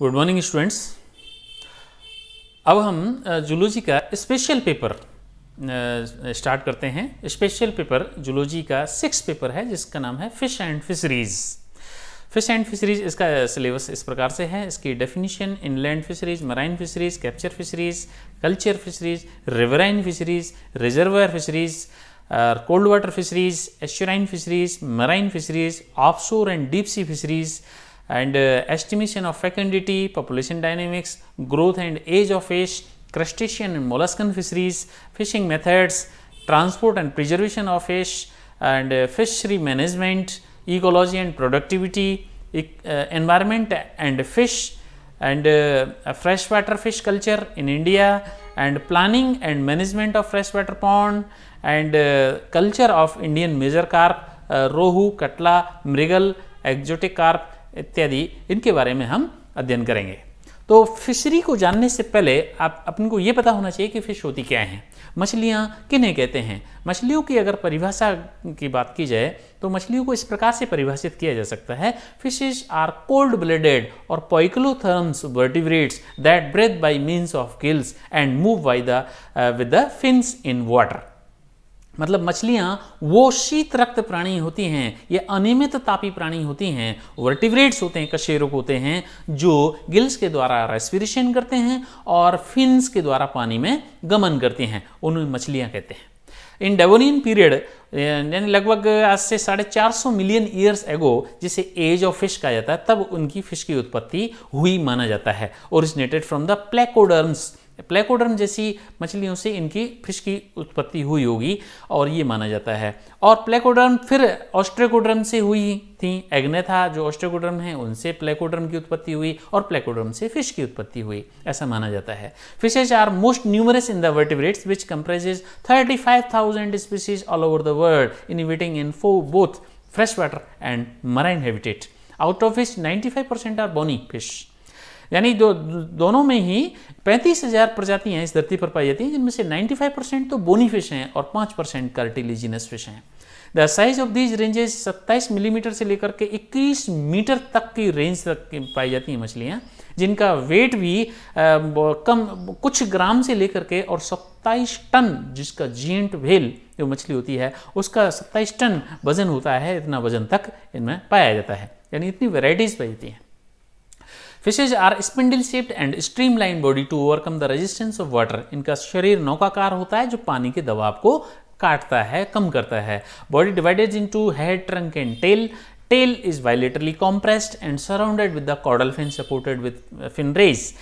Good morning students अब हम zoology का स्पेशल पेपर स्टार्ट करते हैं स्पेशल पेपर जूलॉजी का सिक्स पेपर है जिसका नाम है fish and fisheries fish and fisheries इसका सिलेबस इस प्रकार से है इसकी definition inland fisheries marine fisheries capture fisheries culture fisheries riverine fisheries reservoir fisheries cold water fisheries estuarine fisheries marine fisheries off and deep sea fisheries and uh, estimation of fecundity, population dynamics, growth and age of fish, crustacean and molluscan fisheries, fishing methods, transport and preservation of fish and uh, fishery management, ecology and productivity, e uh, environment and fish and uh, freshwater fish culture in India and planning and management of freshwater pond and uh, culture of Indian major carp, uh, rohu, katla, mrigal, exotic carp, इत्यादि इनके बारे में हम अध्ययन करेंगे तो fishery को जानने से पहले आप अपन को ये पता होना चाहिए कि फिश होती क्या है मछलियाँ किन्हें कहते हैं मछलियों की अगर परिभाषा की बात की जाए तो मछलियों को इस प्रकार से परिभाषित किया जा सकता है फिशेज आर कोल्ड ब्लडेड और poikilotherms vertebrates that breathe by means of gills and move by the with the fins in water मतलब मछलियाँ वो शीत रक्त प्राणी होती हैं ये अनियमित तापी प्राणी होती हैं वर्टिवरेट्स होते हैं कशेरुक होते हैं जो गिल्स के द्वारा रेस्पिरेशन करते हैं और फिन्स के द्वारा पानी में गमन करते हैं उन्हें मछलियाँ कहते हैं इन डेवोनियन पीरियड यानी लगभग आज से साढ़े चार सौ मिलियन ईयर्स एगो जिसे एज ऑफ फिश कहा जाता है तब उनकी फिश की उत्पत्ति हुई माना जाता है originated from the placoderms placoderm जैसी मछलियों से इनकी फिश की उत्पत्ति हुई होगी और ये माना जाता है और प्लेकोडर्म फिर ऑस्ट्रेकोडर्म से हुई थी एग्ने था जो ऑस्ट्रेकोडर्म है उनसे प्लेकोडर्म की उत्पत्ति हुई और प्लेकोडर्म से फिश की उत्पत्ति हुई ऐसा माना जाता है fishes are most numerous in the vertebrates which comprises thousand species all over the world inhabiting in for both fresh water and marine habitat out of which percent are bony fish यानी दो, दोनों में ही पैंतीस हजार प्रजातियां इस धरती पर पाई जाती हैं जिनमें से 95 परसेंट तो बोनी फिश हैं और 5 परसेंट कार्टिलीजिनस फिश हैं the size of these ranges 27 millimetre से लेकर के 21 मीटर तक की रेंज तक पाई जाती हैं मछलियाँ जिनका वेट भी आ, कम कुछ ग्राम से लेकर के और 27 टन जिसका जीएंट व्हेल जो मछली होती है उसका 27 टन वजन होता है इतना वजन तक इनमें पाया जाता है यानी इतनी वेराइटीज़ पाई जाती हैं fishes are spindle shaped and line body to overcome the resistance of water इनका शरीर नौकाकार होता है जो पानी के दबाव को काटता है कम करता है body divided into head trunk and tail tail is bilaterally compressed and surrounded with the caudal fin supported with fin rays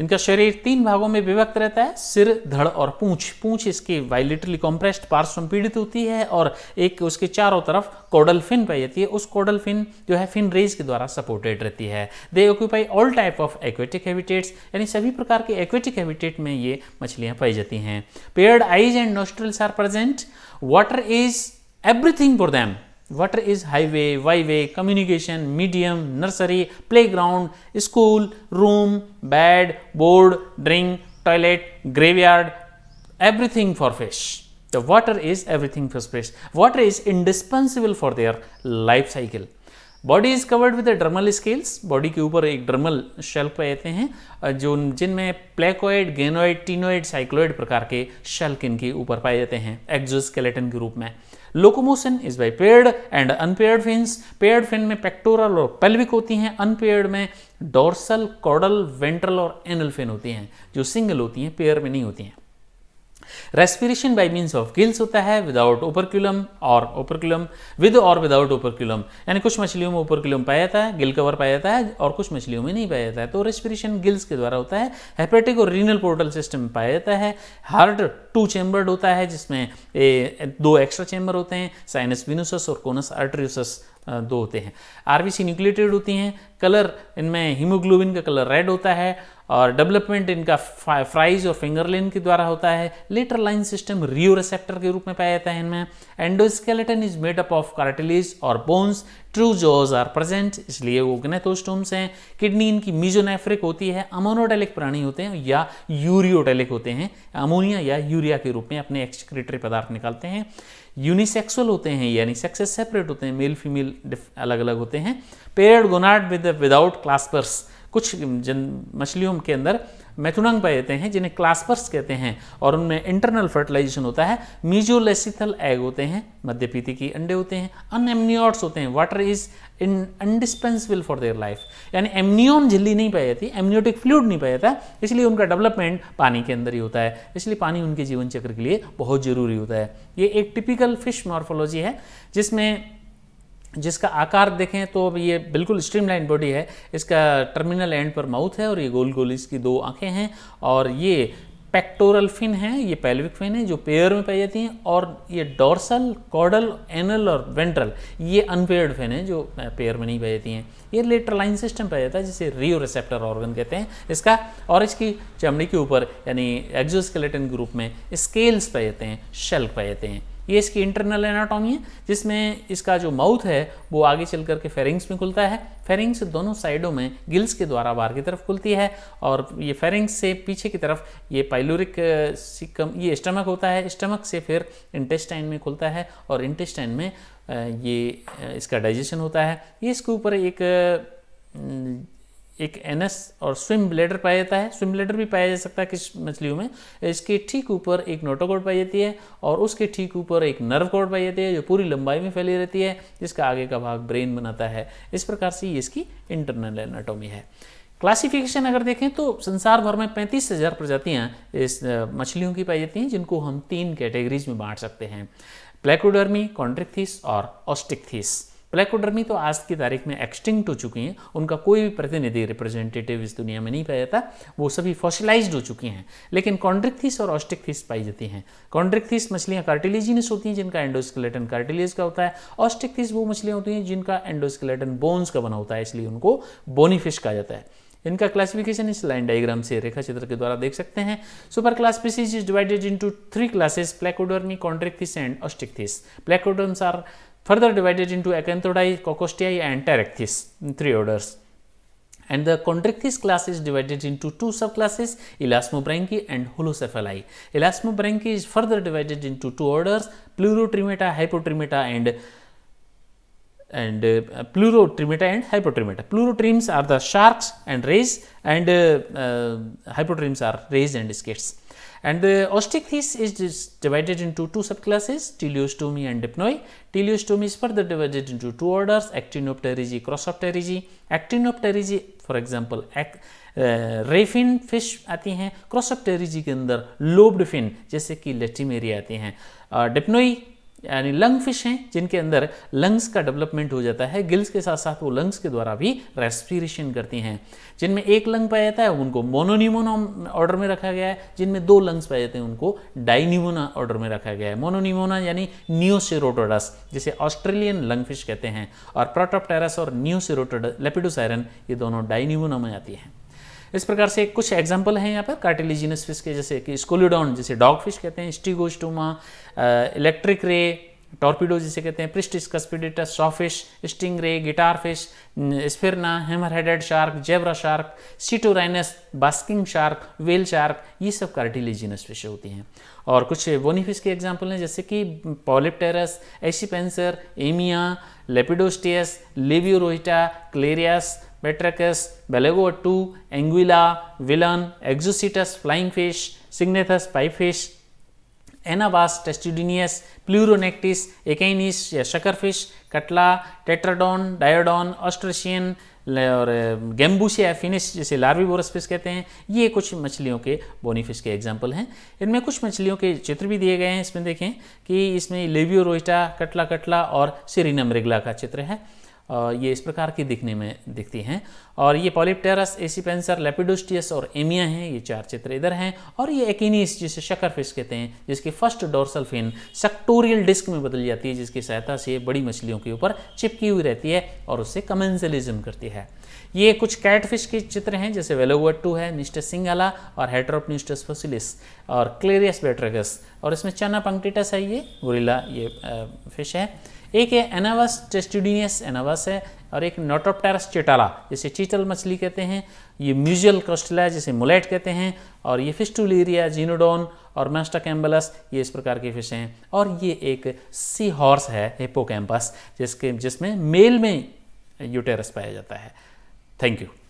इनका शरीर तीन भागों में विभक्त रहता है सिर धड़ और पूंछ पूंछ इसकी वाइलिटरली कॉम्प्रेस्ड पार्श्व पीड़ित होती है और एक उसके चारों तरफ कोडल फिन पाई जाती है उस कोडल फिन जो है फिन रेज के द्वारा सपोर्टेड रहती है they occupy all type of aquatic habitats यानी सभी प्रकार के एक्वेटिक हैबिटेट में ये मछलियाँ पाई जाती हैं paired eyes and nostrils are present water is everything for them water is highway byway communication medium nursery playground school room bed board drink toilet graveyard everything for fish the water is everything for fish water is indispensable for their life cycle body is covered with dermal scales body के ऊपर एक dermal shelf पे रहते हैं जो जिनमें placoid गेनोइड ctenoid cycloid प्रकार के शेल्क इनके ऊपर पाए जाते हैं एक्जोस्केलेटन के रूप में locomotion is by paired and unpaired fins paired fin में पेक्टोरल और पेल्विक होती हैं अनपेयर्ड में डोर्सल कॉडल वेंट्रल और एनल फिन होती हैं जो सिंगल होती हैं पेयर में नहीं होती हैं respiration by means of gills होता है विदाउट ओपरक्यूलम और ओपरक्यूलम विद और विदाउट ओपरक्यूलम यानी कुछ मछलियों में ओपरक्यूलम पाया जाता है गिल कवर पाया जाता है और कुछ मछलियों में नहीं पाया जाता है तो रेस्पिरेशन गिल्स के द्वारा होता है हेपेटिक और रीनल पोर्टल सिस्टम में पाया जाता है हार्ट टू चेम्बर्ड होता है जिसमें ए, दो एक्स्ट्रा चेम्बर होते हैं साइनस विनोसस और कोनस आर्ट्रियोसस दो होते हैं आरबीसी न्यूक्लिएटेड होती हैं कलर इनमें हीमोग्लोबिन का कलर रेड होता है और डेवलपमेंट इनका फ्राइज और फिंगर लेन के द्वारा होता है lateral line system rheoreceptor के रूप में पाया जाता है इनमें endoskeleton is made up of cartilage और bones true jaws are present इसलिए वो ग्नेथोस्टोम्स हैं किडनी इनकी मीजोनेफ्रिक होती है अमोनोडेलिक प्राणी होते हैं या यूरियोडेलिक होते हैं अमोनिया या यूरिया के रूप में अपने एक्सक्रेटरी पदार्थ निकालते हैं यूनिसेक्सुअल होते हैं यानी सेक्सेस सेपरेट होते हैं मेल फीमेल अलग अलग होते हैं paired gonad with without claspers कुछ जिन मछलियों के अंदर मैथुनंग पाए जाते हैं जिन्हें क्लास्पर्स कहते हैं और उनमें इंटरनल फर्टिलाइजेशन होता है मीजोलेसिथल एग होते हैं मध्यपीति की अंडे होते हैं अनएमनियोट्स होते हैं water is in indispensable for their life यानी एमनियोन झिल्ली नहीं पाई जाती एमनियोटिक फ्लूड नहीं पाया जाता इसलिए उनका डेवलपमेंट पानी के अंदर ही होता है इसलिए पानी उनके जीवन चक्र के लिए बहुत ज़रूरी होता है ये एक टिपिकल फिश मॉर्फोलॉजी है जिसमें जिसका आकार देखें तो अब ये बिल्कुल स्ट्रीमलाइन बॉडी है इसका टर्मिनल एंड पर माउथ है और ये गोल गोल इसकी दो आंखें हैं और ये पेक्टोरल फिन है ये पेल्विक फिन है जो पेयर में पाई जाती हैं और ये डोर्सल कॉडल एनल और वेंट्रल ये अनपेयर्ड फिन है जो पेयर में नहीं पाई जाती हैं ये लेटर लाइन सिस्टम पाया जाता है जिसे रियो रिसेप्टर ऑर्गन कहते हैं इसका और इसकी चमड़ी के ऊपर यानी एक्जोस्केलेटन ग्रुप में स्केल्स पाए जाते हैं शेल्क पाए जाते हैं ये इसकी इंटरनल एनाटॉमी है जिसमें इसका जो माउथ है वो आगे चल करके फेरिंग्स में खुलता है फेरिंग्स दोनों साइडों में गिल्स के द्वारा बाहर की तरफ खुलती है और ये फेरिंग्स से पीछे की तरफ ये पाइलोरिक सिकम ये स्टमक होता है स्टमक से फिर इंटेस्टाइन में खुलता है और इंटेस्टाइन में ये इसका डाइजेशन होता है ये इसके ऊपर एक एक एनएस और स्विम ब्लेडर पाया जाता है स्विम ब्लेडर भी पाया जा सकता है किस मछलियों में इसके ठीक ऊपर एक नोटोकोड पाई जाती है और उसके ठीक ऊपर एक नर्व कोड पाई जाती है जो पूरी लंबाई में फैली रहती है जिसका आगे का भाग ब्रेन बनाता है इस प्रकार से ये इसकी इंटरनल एनाटोमी है क्लासिफिकेशन अगर देखें तो संसार भर में पैंतीस हज़ार प्रजातियाँ इस मछलियों की पाई जाती हैं जिनको हम तीन कैटेगरीज में बांट सकते हैं प्लेकोडर्मी कॉन्ट्रिकथिस और ऑस्टिक्थीस प्लेकोडर्मी तो आज की तारीख में एक्सटिंक्ट हो चुकी हैं उनका कोई भी प्रतिनिधि रिप्रेजेंटेटिव इस दुनिया में नहीं पाया जाता वो सभी फॉसिलाइज हो चुकी हैं लेकिन कॉन्ड्रिक्थिस और ऑस्टिकथिस पाई जाती हैं कॉन्ड्रिक्थिस मछलियाँ कार्टिलेजिनस होती हैं जिनका एंडोस्केलेटन कार्टिलेज का होता है ऑस्टिकथिस वो मछलियाँ होती हैं जिनका एंडोस्केलेटन बोन्स का बना होता है इसलिए उनको बोनीफिश कहा जाता है इनका क्लासिफिकेशन इस लाइन डायग्राम से रेखा चित्र के द्वारा देख सकते हैं super class species is divided into three classes Placodermi Chondrichthyes and Osteichthyes placoderms are further divided into acanthoidae, cocosteae and pteractys in three orders. And the chondrichthyes class is divided into two subclasses, elasmobranchi and holocephali. Elasmobranchi is further divided into two orders, pleurotremata, hypotremata and and uh, pleurotremata and hypotremata. Pleurotremes are the sharks and rays and uh, uh, hypotremes are rays and skates. And the osteichthyes is divided into two subclasses, teleostomy and dipnoi. Teleostomy is further divided into two orders, actinopterygii, crossopterygii. Actinopterygii, for example, ac fin fish aati hain, crossopterygii ke andar lobed fin, jaise ki latimeria aati hain. Uh, dipnoi यानी lung fish हैं जिनके अंदर lungs का development हो जाता है gills के साथ साथ वो लंग्स के द्वारा भी रेस्पिरेशन करती हैं जिनमें एक लंग पाया जाता है उनको मोनोनिमोना ऑर्डर में रखा गया है जिनमें दो लंग्स पाए जाते हैं उनको डाइनिमोना ऑर्डर में रखा गया है मोनोनिमोना यानी न्यूसेरोटोडस जिसे ऑस्ट्रेलियन लंग फिश कहते हैं और प्रोटोपटेरस और न्यूसिरोटोडस लेपिडोसायरन ये दोनों डाइनिमोना में आती हैं इस प्रकार से कुछ एग्जाम्पल हैं यहाँ पर कार्टिलीजिनस फिश के जैसे कि स्कोलिडॉन जिसे डॉग फिश कहते हैं स्टीगोस्टोमा इलेक्ट्रिक रे टॉर्पिडो जिसे कहते हैं Pristis cuspidatus sawfish stingray guitar fish Sphyrna hammer headed shark zebra shark Cetorhinus basking shark whale shark ये सब कार्टिलेजिनस फिश होती हैं और कुछ वोनी फिश के एग्जाम्पल हैं जैसे कि Polypterus Acipenser Amia Lepidosteus Labeo rohita Clarias Metrachus, Balagotu, Anguilla, Villain, flying fish Syngnathus Cygnethus, Pipefish, Anabas, testudineus Pleuronectes Echeneis या suckerfish, Catla, Tetraodon, Diodon, Ostracion और गेम्बूसिया फिनिश जैसे बोरस फिश कहते हैं ये कुछ मछलियों के बोनीफिश के एग्जाम्पल हैं इनमें कुछ मछलियों के चित्र भी दिए गए हैं इसमें देखें कि इसमें लेबियोरोइटा कटला कटला और सिरिनम रेगला का चित्र है ये इस प्रकार की दिखने में दिखती हैं और ये पॉलिप्टेरस एसीपेंसर लेपिडोस्टियस और एमिया हैं ये चार चित्र इधर हैं और ये एकिनिस जिसे शकर फिश कहते हैं जिसकी first dorsal fin suctorial disc में बदल जाती है जिसकी सहायता से बड़ी मछलियों के ऊपर चिपकी हुई रहती है और उससे कमेंसलिज्म करती है ये कुछ कैटफिश के चित्र हैं जैसे टू है निस्टस सिंगाला और हेट्रोपनिस्टस फोसिलिस और क्लेरियस बेट्रेगस और इसमें चना पंक्टिटस है ये गोरिला ये फिश है एक है एनावस टेस्टिडीनियस एनावस है और एक नोटोप्टेरस चिटाला जिसे चीटल मछली कहते हैं ये म्यूजियल क्रस्टला जिसे मुलेट कहते हैं और ये फिस्टुलरिया जीनोडोन और मैस्टा कैम्बलस ये इस प्रकार की फिश हैं और ये एक सी हॉर्स है हिपोकैम्पस जिसके जिसमें मेल में यूटेरस पाया जाता है थैंक यू